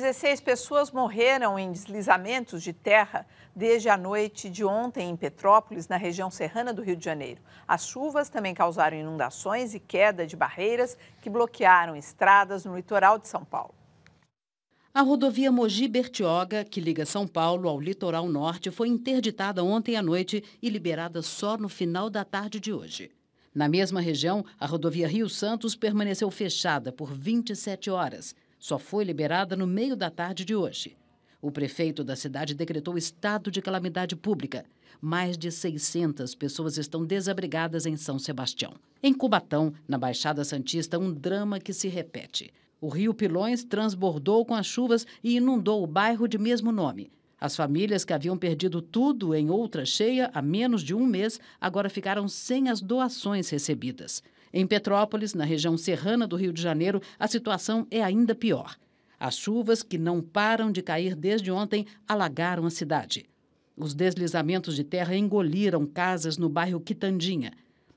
16 pessoas morreram em deslizamentos de terra desde a noite de ontem em Petrópolis, na região serrana do Rio de Janeiro. As chuvas também causaram inundações e queda de barreiras que bloquearam estradas no litoral de São Paulo. A rodovia Mogi Bertioga, que liga São Paulo ao litoral norte, foi interditada ontem à noite e liberada só no final da tarde de hoje. Na mesma região, a rodovia Rio Santos permaneceu fechada por 27 horas só foi liberada no meio da tarde de hoje. O prefeito da cidade decretou estado de calamidade pública. Mais de 600 pessoas estão desabrigadas em São Sebastião. Em Cubatão, na Baixada Santista, um drama que se repete. O rio Pilões transbordou com as chuvas e inundou o bairro de mesmo nome. As famílias que haviam perdido tudo em outra cheia há menos de um mês agora ficaram sem as doações recebidas. Em Petrópolis, na região serrana do Rio de Janeiro, a situação é ainda pior. As chuvas, que não param de cair desde ontem, alagaram a cidade. Os deslizamentos de terra engoliram casas no bairro Quitandinha.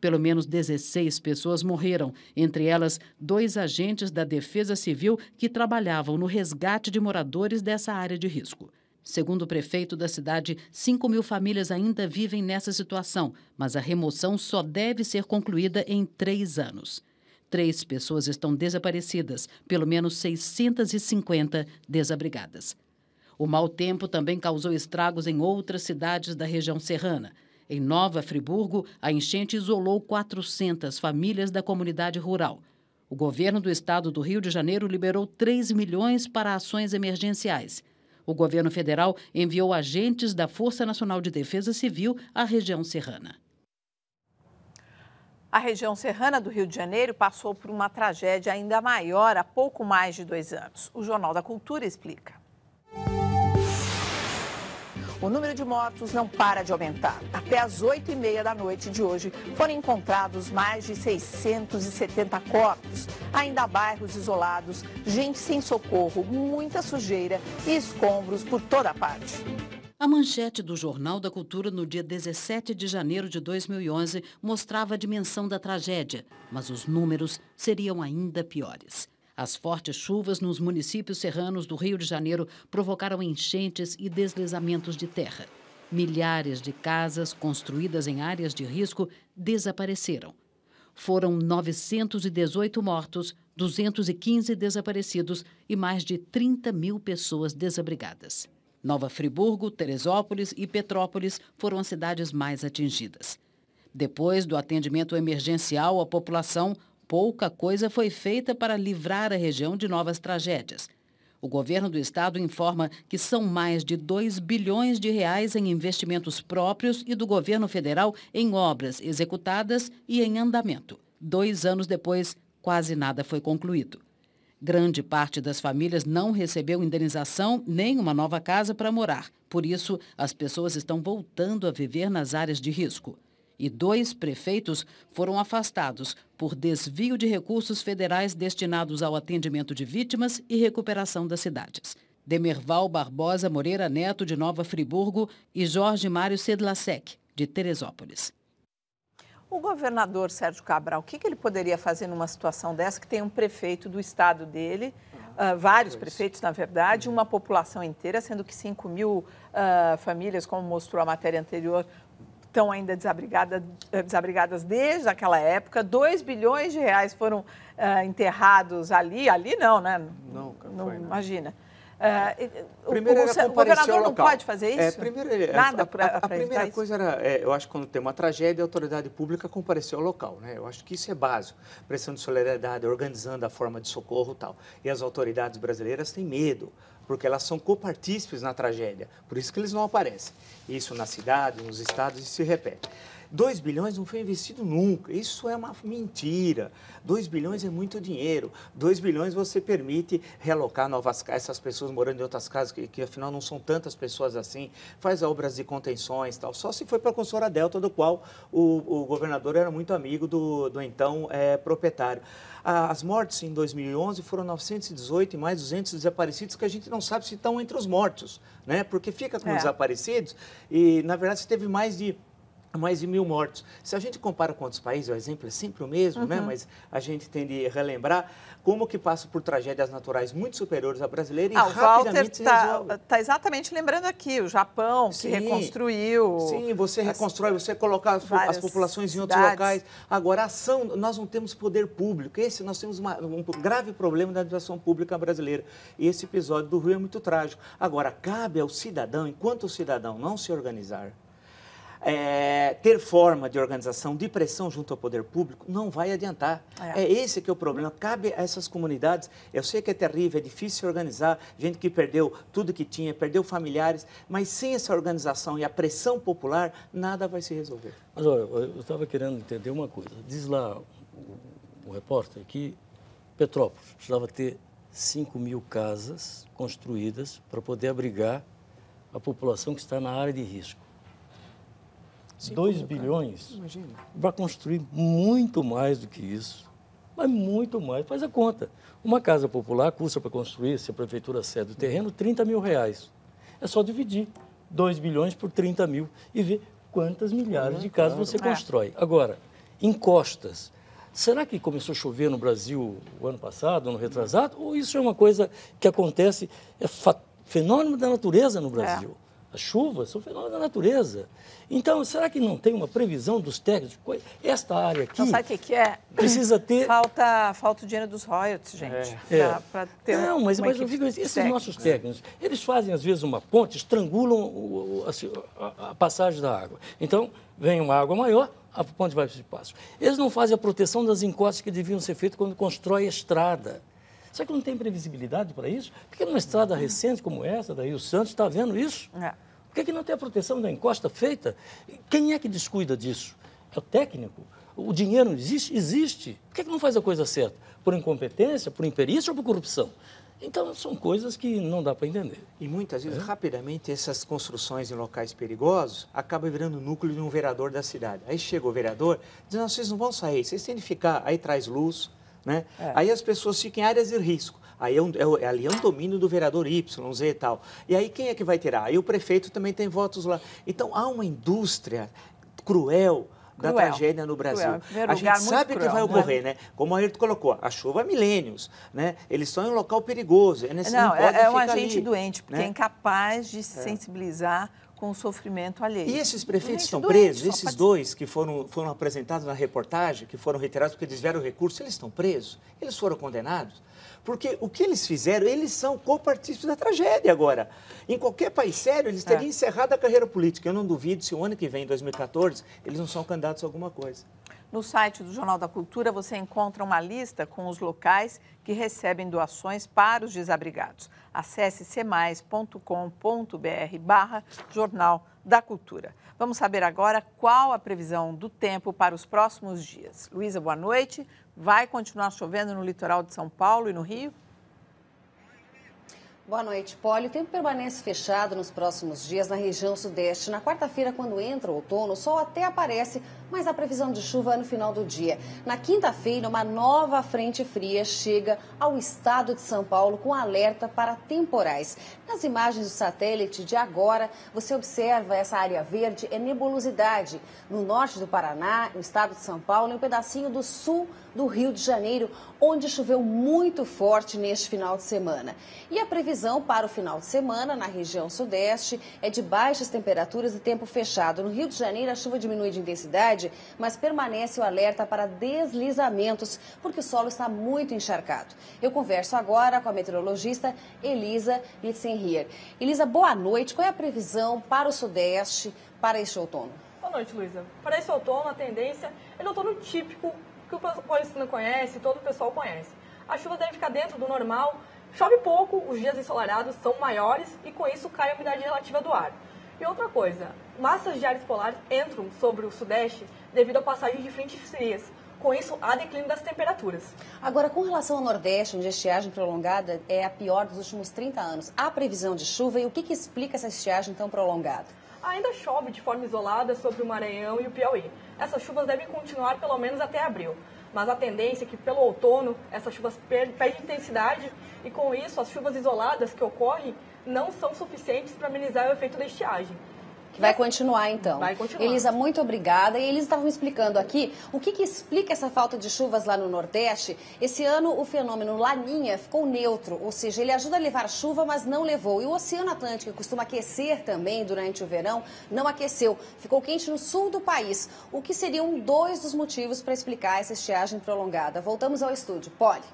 Pelo menos 16 pessoas morreram, entre elas dois agentes da Defesa Civil que trabalhavam no resgate de moradores dessa área de risco. Segundo o prefeito da cidade, 5 mil famílias ainda vivem nessa situação, mas a remoção só deve ser concluída em três anos. Três pessoas estão desaparecidas, pelo menos 650 desabrigadas. O mau tempo também causou estragos em outras cidades da região serrana. Em Nova Friburgo, a enchente isolou 400 famílias da comunidade rural. O governo do estado do Rio de Janeiro liberou 3 milhões para ações emergenciais. O governo federal enviou agentes da Força Nacional de Defesa Civil à região serrana. A região serrana do Rio de Janeiro passou por uma tragédia ainda maior há pouco mais de dois anos. O Jornal da Cultura explica. O número de mortos não para de aumentar. Até às 8h30 da noite de hoje foram encontrados mais de 670 corpos. Ainda há bairros isolados, gente sem socorro, muita sujeira e escombros por toda a parte. A manchete do Jornal da Cultura no dia 17 de janeiro de 2011 mostrava a dimensão da tragédia, mas os números seriam ainda piores. As fortes chuvas nos municípios serranos do Rio de Janeiro provocaram enchentes e deslizamentos de terra. Milhares de casas construídas em áreas de risco desapareceram. Foram 918 mortos, 215 desaparecidos e mais de 30 mil pessoas desabrigadas. Nova Friburgo, Teresópolis e Petrópolis foram as cidades mais atingidas. Depois do atendimento emergencial à população, pouca coisa foi feita para livrar a região de novas tragédias. O governo do estado informa que são mais de 2 bilhões de reais em investimentos próprios e do governo federal em obras executadas e em andamento. Dois anos depois, quase nada foi concluído. Grande parte das famílias não recebeu indenização nem uma nova casa para morar. Por isso, as pessoas estão voltando a viver nas áreas de risco e dois prefeitos foram afastados por desvio de recursos federais destinados ao atendimento de vítimas e recuperação das cidades. Demerval Barbosa Moreira Neto, de Nova Friburgo, e Jorge Mário Sedlacek, de Teresópolis. O governador Sérgio Cabral, o que, ele poderia fazer numa situação dessa que tem um prefeito do estado dele, uh, vários pois. prefeitos, na verdade, uma população inteira, sendo que 5 mil uh, famílias, como mostrou a matéria anterior, estão ainda desabrigada, eh, desabrigadas desde aquela época. 2 bilhões de reais foram uh, enterrados ali. Ali não, né? Não, não, não né? imagina. Não. Ah, primeiro o, o, o governador não pode fazer é, isso? É, primeiro, Nada para A, a, a primeira coisa era, é, eu acho que quando tem uma tragédia, a autoridade pública comparecer ao local. Né? Eu acho que isso é básico. pressão de solidariedade, organizando a forma de socorro e tal. E as autoridades brasileiras têm medo porque elas são copartícipes na tragédia. Por isso que eles não aparecem. Isso na cidade, nos estados, isso se repete. 2 bilhões não foi investido nunca. Isso é uma mentira. 2 bilhões é muito dinheiro. 2 bilhões você permite realocar novas casas, essas pessoas morando em outras casas, que, que, afinal não são tantas pessoas assim, faz obras de contenções tal. Só se foi para a Consora Delta, do qual o, o, governador era muito amigo do, do então é, proprietário. As mortes em 2011 foram 918 e mais 200 desaparecidos que a gente não sabe se estão entre os mortos, né? Porque fica com é. desaparecidos e, na verdade, se teve mais de mais de mil mortos. Se a gente compara com outros países, o exemplo é sempre o mesmo, né? uhum. né? mas a gente tem de relembrar como que passa por tragédias naturais muito superiores à brasileira e ah, o Walter está tá exatamente lembrando aqui, o Japão, sim, que reconstruiu... Sim, você as, reconstrói, você coloca as, as populações em outros cidades. locais. Agora, ação, nós não temos poder público. Esse, nós temos uma, um grave problema da administração pública brasileira. E esse episódio do Rio é muito trágico. Agora, cabe ao cidadão, enquanto o cidadão não se organizar é, ter forma de organização de pressão junto ao poder público não vai adiantar. É. é. esse que é o problema. Cabe a essas comunidades. Eu sei que é terrível, é difícil organizar, gente que perdeu tudo que tinha, perdeu familiares, mas sem essa organização e a pressão popular, nada vai se resolver. Mas olha, eu estava querendo entender uma coisa. Diz lá o, o repórter que Petrópolis precisava ter 5 mil casas construídas para poder abrigar a população que está na área de risco. 2 bilhões, vai construir muito mais do que isso. Mas muito mais. Faz a conta. Uma casa popular custa para construir, se a prefeitura cede o terreno, 30 mil reais. É só dividir 2 bilhões por 30 mil e ver quantas milhares de casas você constrói. Agora, encostas. Será que começou a chover no Brasil o ano passado, ano retrasado? Ou isso é uma coisa que acontece, é fenômeno da natureza no é. Brasil? É. As chuvas são fenômenos da natureza. Então, será que não tem uma previsão dos técnicos? Esta área aqui. Não sabe o que, que é? Precisa ter. Falta, falta o dinheiro dos royalties, é. gente. É. Pra, pra ter não, mas, mas eu fico, esses técnicos. nossos técnicos, eles fazem, às vezes, uma ponte, estrangulam o, assim, a, a passagem da água. Então, vem uma água maior, a ponte vai para o espaço. Eles não fazem a proteção das encostas que deviam ser feitas quando constrói a estrada. Será que não tem previsibilidade para isso? Porque numa estrada uhum. recente como essa, daí o Santos está vendo isso. É que, é que não tem a proteção da encosta feita? Quem é que descuida disso? É o técnico. O dinheiro existe? Existe. Por que, é que não faz a coisa certa? Por incompetência, por imperícia ou por corrupção? Então, são coisas que não dá para entender. E muitas vezes, é. rapidamente, essas construções em locais perigosos acabam virando núcleo de um vereador da cidade. Aí chega o vereador, diz, não, vocês não vão sair, vocês têm de ficar. Aí traz luz, né? É. Aí as pessoas ficam em áreas de risco aí é, um, é, é ali é um domínio do vereador Y, Z e tal. E aí quem é que vai tirar? Aí o prefeito também tem votos lá. Então há uma indústria cruel, da cruel, tragédia no Brasil. a gente sabe cruel, que vai né? ocorrer, né? né? Como a Ayrton colocou, a chuva é milênios, né? Eles estão em um local perigoso. Eles é não, não é, é um agente ali, doente, porque é né? é incapaz de se é. sensibilizar com o sofrimento alheio. E esses prefeitos estão doente, presos? Esses dois que foram, foram apresentados na reportagem, que foram reiterados porque desviaram o recurso, eles estão presos? Eles foram condenados? Porque o que eles fizeram, eles são copartícipes da tragédia agora. Em qualquer país sério, eles teriam é. encerrado a carreira política. Eu não duvido se o ano que vem, em 2014, eles não são candidatos a alguma coisa. No site do Jornal da Cultura, você encontra uma lista com os locais que recebem doações para os desabrigados. Acesse cmais.com.br barra jornal da Cultura. Vamos saber agora qual a previsão do tempo para os próximos dias. Luísa, boa noite. Vai continuar chovendo no litoral de São Paulo e no Rio? Boa noite, Poli. O tempo permanece fechado nos próximos dias na região sudeste. Na quarta-feira, quando entra o outono, o sol até aparece, mas a previsão de chuva é no final do dia. Na quinta-feira, uma nova frente fria chega ao estado de São Paulo com alerta para temporais. Nas imagens do satélite de agora, você observa essa área verde é nebulosidade no norte do Paraná, no estado de São Paulo e um pedacinho do sul do Rio de Janeiro, onde choveu muito forte neste final de semana. E a previsão para o final de semana na região sudeste é de baixas temperaturas e tempo fechado. No Rio de Janeiro, a chuva diminui de intensidade, mas permanece o alerta para deslizamentos, porque o solo está muito encharcado. Eu converso agora com a meteorologista Elisa Litzenrier. Elisa, boa noite. Qual é a previsão para o sudeste para este outono? Boa noite, Luísa. Para esse outono, a tendência é um outono típico que o não conhece, todo o pessoal conhece. As chuvas devem ficar dentro do normal, chove pouco, os dias ensolarados são maiores e com isso cai a umidade relativa do ar. E outra coisa, massas de ares polares entram sobre o sudeste devido à passagem de frentes frias, com isso, há declínio das temperaturas. Agora, com relação ao Nordeste, onde a estiagem prolongada é a pior dos últimos 30 anos, há previsão de chuva e o que, que explica essa estiagem tão prolongada? Ainda chove de forma isolada sobre o Maranhão e o Piauí. Essas chuvas devem continuar pelo menos até abril mas a tendência é que pelo outono essas chuvas perdem intensidade e com isso as chuvas isoladas que ocorrem não são suficientes para amenizar o efeito da estiagem. Que vai continuar então. Vai continuar. Elisa, muito obrigada. E eles estavam explicando aqui o que, que, explica essa falta de chuvas lá no Nordeste. Esse ano o fenômeno Laninha ficou neutro, ou seja, ele ajuda a levar chuva, mas não levou. E o Oceano Atlântico, que costuma aquecer também durante o verão, não aqueceu. Ficou quente no sul do país, o que seriam dois dos motivos para explicar essa estiagem prolongada. Voltamos ao estúdio. pode.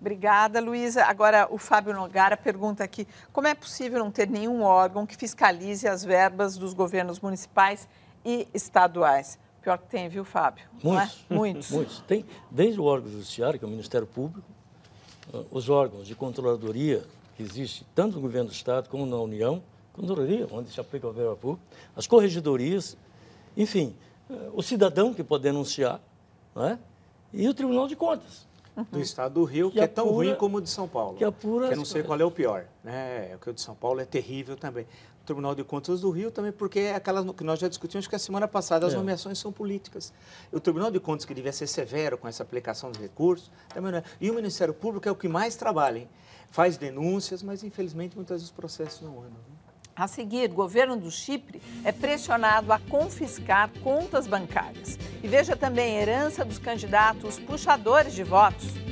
Obrigada, Luísa. Agora, o Fábio Nogara pergunta aqui: como é possível não ter nenhum órgão que fiscalize as verbas dos governos municipais e estaduais? Pior que tem, viu, Fábio? É? Muitos. É? Muitos. Muitos. Tem, desde o órgão judiciário, que é o Ministério Público, ah, os órgãos de controladoria, que existe tanto no governo do Estado como na União, controladoria, onde se aplica a verba pública, as corregedorias, enfim, eh, o cidadão que pode denunciar, não é? e o Tribunal de Contas. Uhum. do estado do Rio, que, que é tão ruim como o de São Paulo. Que apura. Que eu não sei qual é o pior. Né? É, o que o de São Paulo é terrível também. O Tribunal de Contas do Rio também, porque é aquela que nós já discutimos que é a semana passada as é. nomeações são políticas. O Tribunal de Contas, que devia ser severo com essa aplicação de recursos, também não é. E o Ministério Público é o que mais trabalha. Hein? Faz denúncias, mas infelizmente muitas vezes os processos não andam. Né? A seguir, o governo do Chipre é pressionado a confiscar contas bancárias. E veja também herança dos candidatos puxadores de votos.